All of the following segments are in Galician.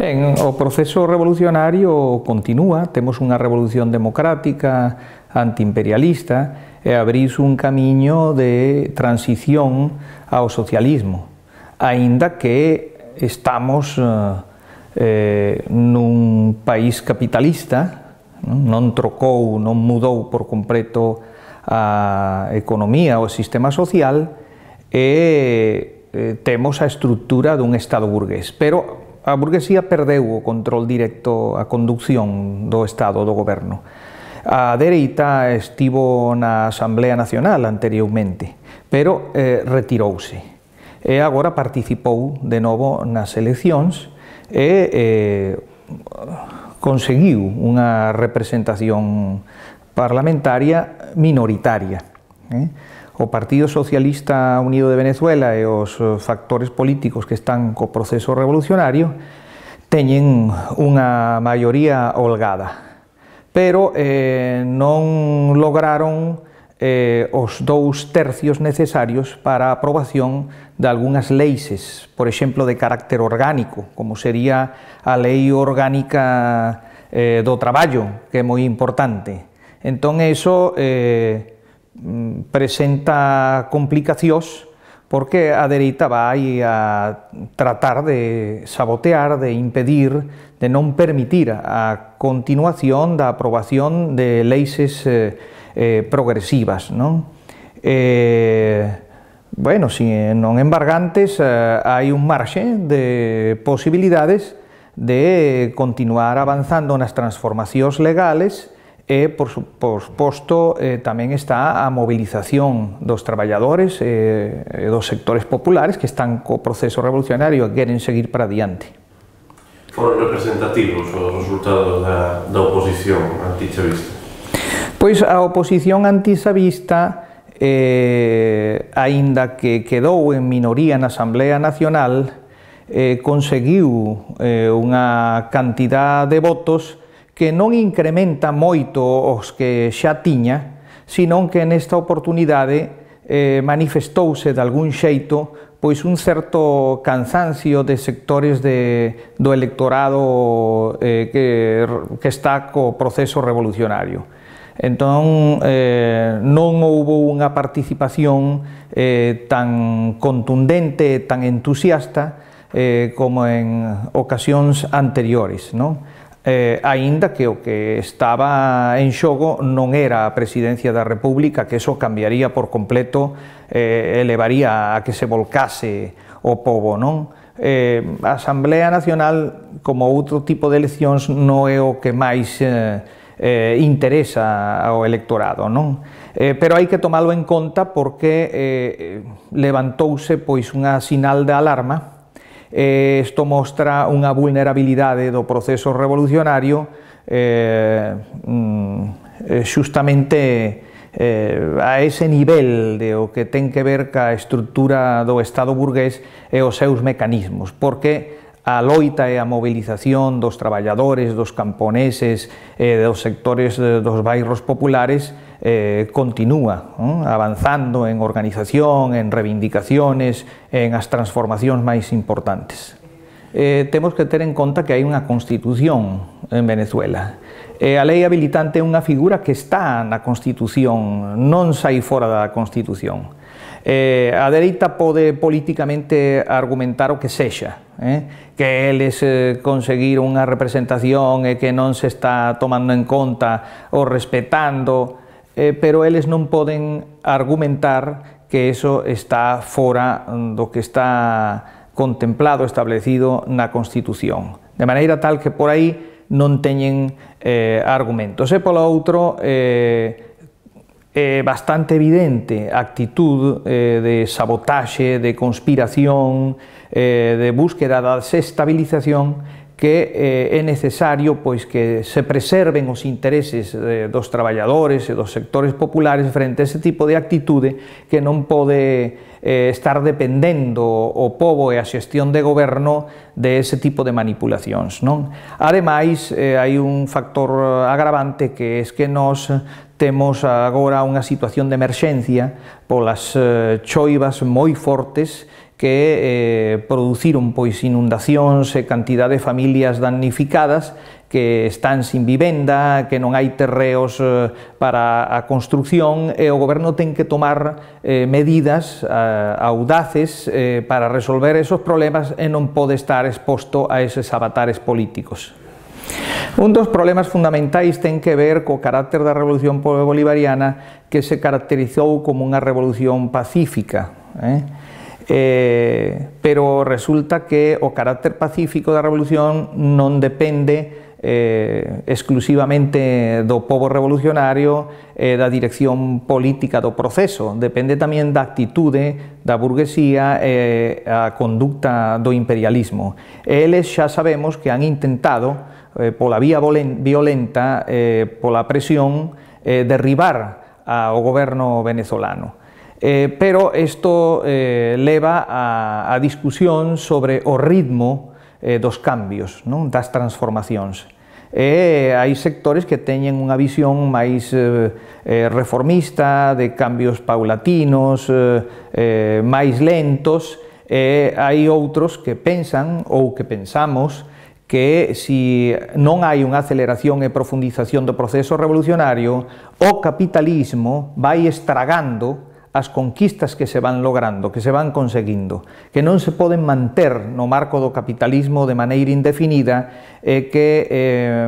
Ben, o proceso revolucionario continúa, temos unha revolución democrática, antiimperialista, e abrís un camiño de transición ao socialismo, aínda que estamos eh, eh nun país capitalista, non trocou, non mudou por completo a economía ou o sistema social, e eh, temos a estrutura dun Estado burgués. Pero a burguesía perdeu el control directo a conducción do Estado, do gobierno. A estuvo estivo na Asamblea Nacional anteriormente, pero retiróse. Eh, retirouse. E agora participou de nuevo nas las e y eh, conseguiu una representación parlamentaria minoritaria. Eh. o Partido Socialista Unido de Venezuela e os eh, factores políticos que están co proceso revolucionario teñen unha maioría holgada, pero eh, non lograron eh, os dous tercios necesarios para a aprobación de algunhas leixes, por exemplo, de carácter orgánico, como sería a lei orgánica eh, do traballo, que é moi importante. Entón, eso eh, Mm, presenta complicaciones, porque a derecha va a tratar de sabotear, de impedir, de no permitir a continuación la aprobación de leyes eh, eh, progresivas. Eh, bueno, si no embargantes, hay un margen de posibilidades de continuar avanzando en las transformaciones legales E, por, por suposto, eh, tamén está a movilización dos traballadores eh, dos sectores populares que están co proceso revolucionario e queren seguir para diante. Foron representativos os resultados da, da oposición antichavista? Pois a oposición antichavista, eh, aínda que quedou en minoría na Asamblea Nacional, eh, conseguiu eh, unha cantidad de votos que non incrementa moito os que xa tiña, senón que nesta oportunidade eh, manifestouse de algún xeito pois un certo cansancio de sectores de, do electorado eh, que, que está co proceso revolucionario. Entón, eh, non houbo unha participación eh, tan contundente, tan entusiasta, eh, como en ocasións anteriores. Non? eh, aínda que o que estaba en xogo non era a presidencia da República, que eso cambiaría por completo, eh, elevaría a que se volcase o pobo, non? Eh, a Asamblea Nacional, como outro tipo de eleccións, non é o que máis eh, eh, interesa ao electorado, non? Eh, pero hai que tomalo en conta porque eh, levantouse pois unha sinal de alarma Eh, isto mostra unha vulnerabilidade do proceso revolucionario eh, mm, eh, xustamente eh, a ese nivel de o que ten que ver ca estrutura do Estado burgués e os seus mecanismos, porque a loita e a mobilización dos traballadores, dos camponeses, eh, dos sectores dos bairros populares, eh, continúa ¿no? avanzando en organización, en reivindicaciones, en as transformacións máis importantes. Eh, temos que ter en conta que hai unha constitución en Venezuela. La a lei habilitante é unha figura que está na Constitución, non fuera fora da Constitución. Eh, a derecha pode políticamente argumentar o que sexa, eh? que es eh, conseguir unha representación e que non se está tomando en conta ou respetando, eh, pero eles non poden argumentar que eso está fora mm, do que está contemplado, establecido na Constitución. De maneira tal que por aí non teñen eh, argumentos. E polo outro, eh, é bastante evidente a actitud eh, de sabotaxe, de conspiración, eh, de búsqueda da desestabilización que eh, é necesario pois que se preserven os intereses eh, dos traballadores e dos sectores populares frente a ese tipo de actitude que non pode eh, estar dependendo o pobo e a xestión de goberno de ese tipo de manipulacións. Non? Ademais, eh, hai un factor agravante que é que nos temos agora unha situación de emerxencia polas eh, choivas moi fortes que eh, produciron pois inundacións e cantidad de familias damnificadas que están sin vivenda, que non hai terreos eh, para a construción e o goberno ten que tomar eh, medidas eh, audaces eh, para resolver esos problemas e non pode estar exposto a eses avatares políticos. Un dos problemas fundamentais ten que ver co carácter da Revolución Bolivariana que se caracterizou como unha revolución pacífica. Eh? eh, pero resulta que o carácter pacífico da revolución non depende eh, exclusivamente do povo revolucionario eh, da dirección política do proceso, depende tamén da actitude da burguesía e eh, a conducta do imperialismo. Eles xa sabemos que han intentado, eh, pola vía violenta, eh, pola presión, eh, derribar ao goberno venezolano. Eh, pero isto eh, leva a, a discusión sobre o ritmo eh, dos cambios, non? das transformacións. E eh, hai sectores que teñen unha visión máis eh, eh reformista, de cambios paulatinos, eh, eh, máis lentos, e hai outros que pensan ou que pensamos que si non hai unha aceleración e profundización do proceso revolucionario, o capitalismo vai estragando as conquistas que se van logrando, que se van conseguindo, que non se poden manter no marco do capitalismo de maneira indefinida e que eh,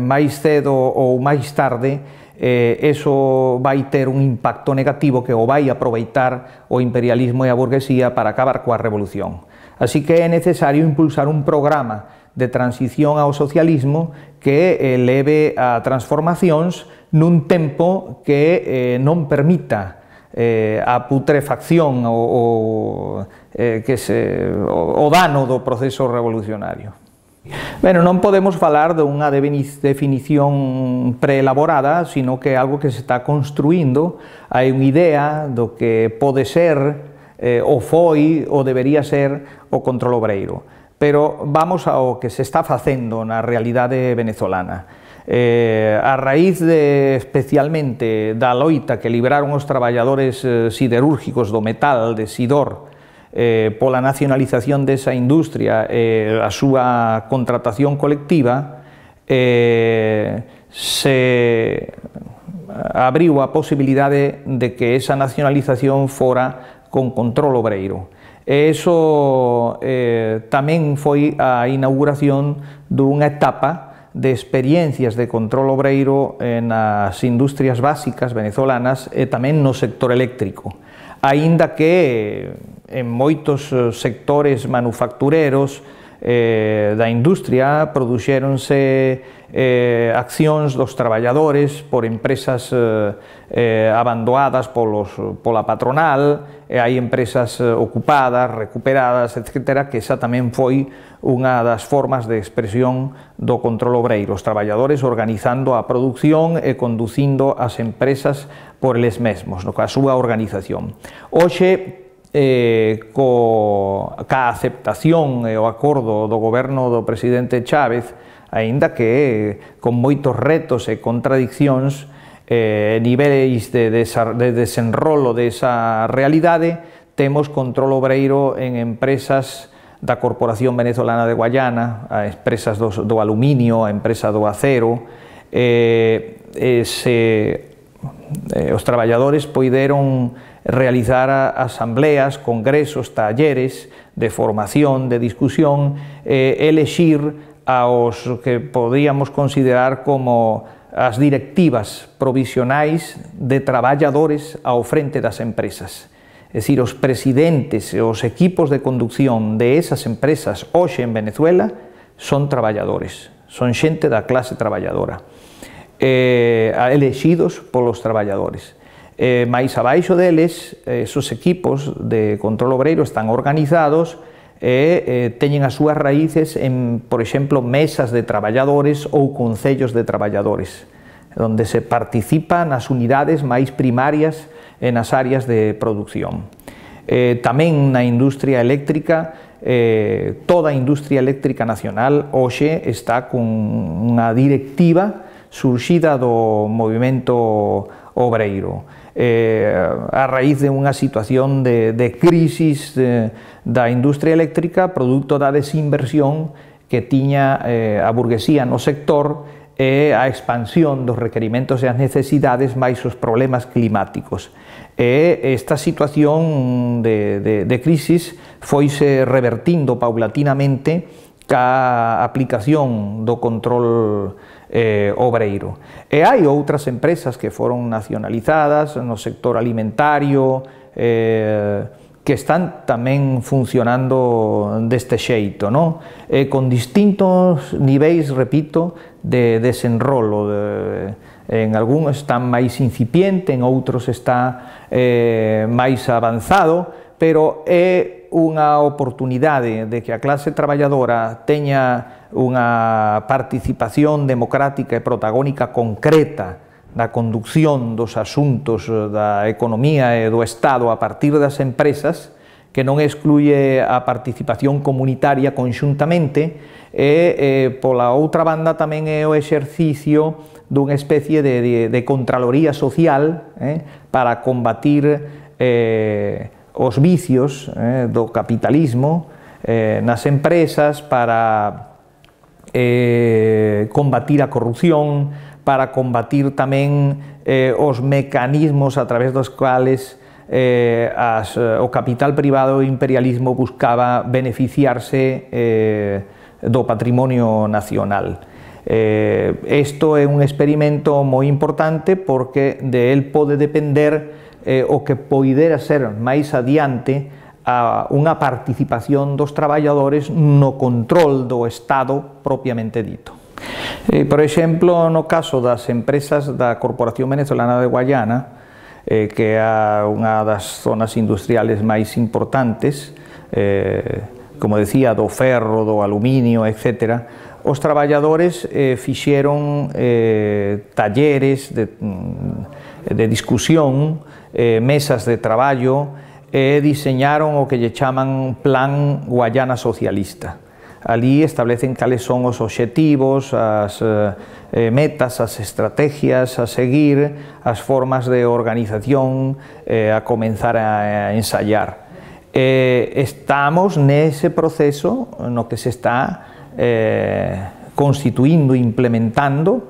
máis cedo ou máis tarde eh, eso vai ter un impacto negativo que o vai aproveitar o imperialismo e a burguesía para acabar coa revolución. Así que é necesario impulsar un programa de transición ao socialismo que eleve eh, a transformacións nun tempo que eh, non permita eh, a putrefacción o, o, eh, que se, o, o dano do proceso revolucionario. Bueno, non podemos falar dunha definición preelaborada, sino que é algo que se está construindo, hai unha idea do que pode ser, eh, ou foi, ou debería ser o control obreiro. Pero vamos ao que se está facendo na realidade venezolana eh, a raíz de especialmente da loita que libraron os traballadores eh, siderúrgicos do metal de Sidor eh, pola nacionalización desa industria e eh, a súa contratación colectiva eh, se abriu a posibilidade de que esa nacionalización fora con control obreiro. E iso eh, tamén foi a inauguración dunha etapa de experiencias de control obreiro nas industrias básicas venezolanas e tamén no sector eléctrico. Aínda que eh, en moitos eh, sectores manufactureros eh, da industria produxéronse eh, accións dos traballadores por empresas eh, eh abandoadas polos, pola patronal, e hai empresas eh, ocupadas, recuperadas, etc., que esa tamén foi unha das formas de expresión do control obreiro, os traballadores organizando a produción e conducindo as empresas por eles mesmos, no, a súa organización. Oxe, eh, co, ca aceptación e o acordo do goberno do presidente Chávez, aínda que con moitos retos e contradiccións, eh, niveis de, desa, de desenrolo desa realidade, temos control obreiro en empresas da Corporación Venezolana de Guayana, a empresas do, do aluminio, a empresa do acero, eh, ese, eh, os traballadores poideron realizar asambleas, congresos, talleres de formación, de discusión, eh, elegir a los que podríamos considerar como las directivas provisionales de trabajadores al frente de las empresas. Es decir, los presidentes, los e equipos de conducción de esas empresas hoy en Venezuela son trabajadores, son gente de la clase trabajadora, elegidos eh, por los trabajadores. Eh, máis abaixo deles, eh, esos equipos de control obreiro están organizados e eh, teñen as súas raíces en, por exemplo, mesas de traballadores ou concellos de traballadores, onde se participan as unidades máis primarias en as áreas de producción. Eh, tamén na industria eléctrica, eh, toda a industria eléctrica nacional hoxe está con unha directiva surxida do movimento obreiro eh, a raíz de unha situación de, de crisis de, eh, da industria eléctrica produto da desinversión que tiña eh, a burguesía no sector e a expansión dos requerimentos e as necesidades máis os problemas climáticos. E esta situación de, de, de crisis foise revertindo paulatinamente ca aplicación do control eh, obreiro. E hai outras empresas que foron nacionalizadas no sector alimentario, eh, que están tamén funcionando deste xeito, non? E con distintos niveis, repito, de desenrolo. De, en algún están máis incipiente, en outros está eh, máis avanzado, pero é unha oportunidade de que a clase traballadora teña unha participación democrática e protagónica concreta na conducción dos asuntos eh, da economía e do Estado a partir das empresas, que non excluye a participación comunitaria conxuntamente, e, e eh, pola outra banda tamén é o exercicio dunha especie de, de, de contraloría social eh, para combatir eh, os vicios eh, do capitalismo eh, nas empresas para eh, combatir a corrupción, para combatir tamén eh, os mecanismos a través dos cuales eh, as, eh, o capital privado e o imperialismo buscaba beneficiarse eh, do patrimonio nacional. Eh, é un experimento moi importante porque de él pode depender eh, o que poidera ser máis adiante a unha participación dos traballadores no control do Estado propiamente dito. Eh, por exemplo, no caso das empresas da Corporación Venezolana de Guayana, eh, que é unha das zonas industriales máis importantes, eh, como decía, do ferro, do aluminio, etc., os traballadores eh, fixeron eh, talleres de, mm, de discusión, eh, mesas de trabajo eh, diseñaron o que llaman Plan Guayana Socialista. Allí establecen cuáles son los objetivos, las eh, metas, las estrategias a seguir, las formas de organización a comenzar a, ensayar. Estamos en ese proceso en lo que se está constituyendo implementando,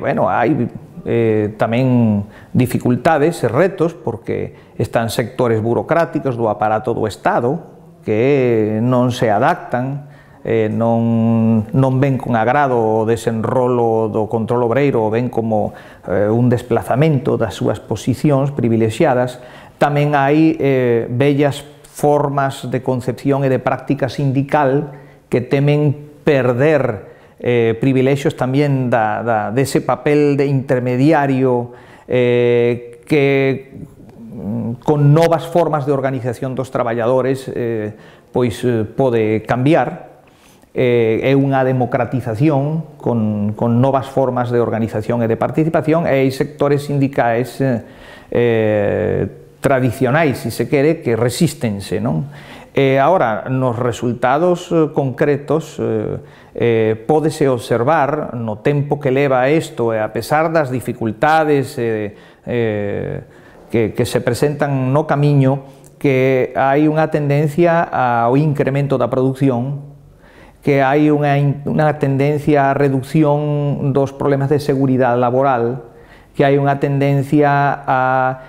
bueno, hay eh, tamén dificultades e retos, porque están sectores burocráticos do aparato do Estado que non se adaptan, eh, non, non ven con agrado o desenrolo do control obreiro, ou ven como eh, un desplazamento das súas posicións privilexiadas, tamén hai eh, bellas formas de concepción e de práctica sindical que temen perder eh, privilexios tamén da, da, dese papel de intermediario eh, que mm, con novas formas de organización dos traballadores eh, pois eh, pode cambiar eh, é unha democratización con, con novas formas de organización e de participación e hai sectores sindicais eh, eh tradicionais, se se quere, que resistense. non? Eh, ahora, los resultados eh, concretos eh, eh, pódese observar no tempo que leva esto, eh, a pesar de las dificultades que, se presentan no camino, que hay una tendencia a incremento la producción que hay una tendencia a reducción los problemas de seguridad laboral, que hay una tendencia a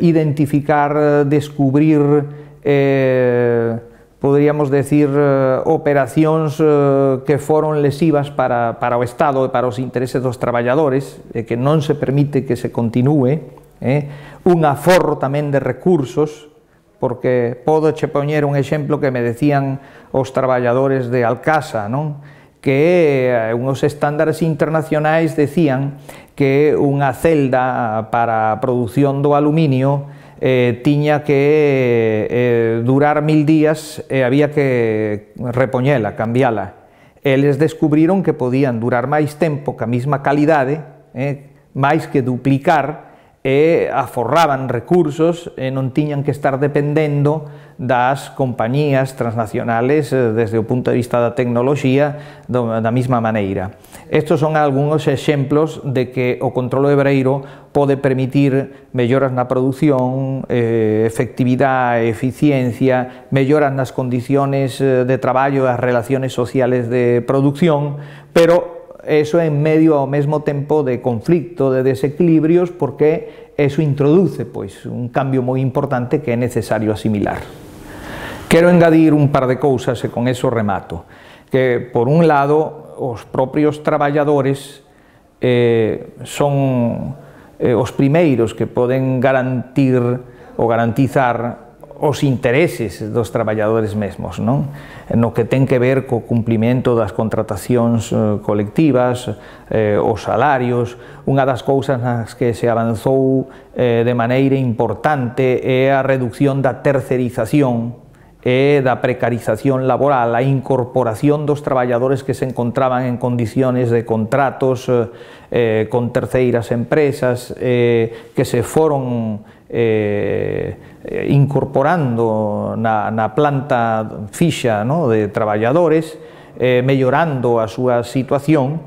identificar, descubrir eh, podríamos decir, eh, operacións eh, que foron lesivas para, para o Estado e para os intereses dos traballadores, e eh, que non se permite que se continúe, eh, un aforro tamén de recursos, porque podo che poñer un exemplo que me decían os traballadores de Alcasa, non? que eh, unhos estándares internacionais decían que unha celda para a produción do aluminio eh, tiña que eh, eh, durar mil días, eh, había que repoñela, cambiarla. Ellos descubrieron que podían durar más tiempo que misma calidad eh, más que duplicar e aforraban recursos e non tiñan que estar dependendo das compañías transnacionales eh, desde o punto de vista da tecnoloxía da mesma maneira. Estos son algúns exemplos de que o control hebreiro pode permitir melloras na produción, eh, efectividade, eficiencia, melloras nas condiciones eh, de traballo, e as relaciones sociales de producción, pero eso en medio ao mesmo tempo de conflicto, de desequilibrios, porque eso introduce pois un cambio moi importante que é necesario asimilar. Quero engadir un par de cousas e con eso remato, que por un lado os propios traballadores eh, son eh, os primeiros que poden garantir ou garantizar os intereses dos traballadores mesmos, non? No que ten que ver co cumplimento das contratacións eh, colectivas, eh, os salarios, unha das cousas nas que se avanzou eh, de maneira importante é a reducción da terceirización eh, da precarización laboral, a incorporación dos traballadores que se encontraban en condiciones de contratos eh, eh con terceiras empresas eh, que se foron eh, eh, incorporando na, na planta fixa no, de traballadores, eh, mellorando a súa situación,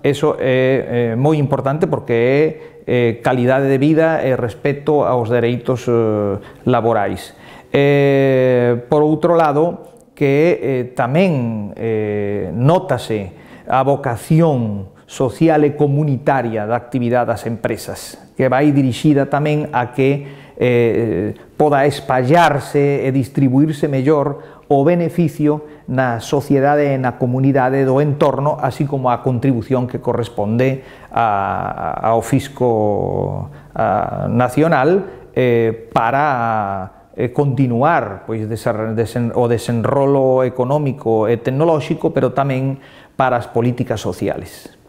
eso é, eh, moi importante porque é, calidade de vida e respeto aos dereitos eh, laborais. Eh, por outro lado, que eh, tamén eh, nótase a vocación social e comunitaria da actividade das empresas, que vai dirixida tamén a que eh, poda espallarse e distribuirse mellor o beneficio na sociedade e na comunidade do entorno, así como a contribución que corresponde a, a, ao fisco a, nacional eh, para a, eh, continuar pois desen, desen, o desenrolo económico e tecnolóxico, pero tamén para as políticas sociales.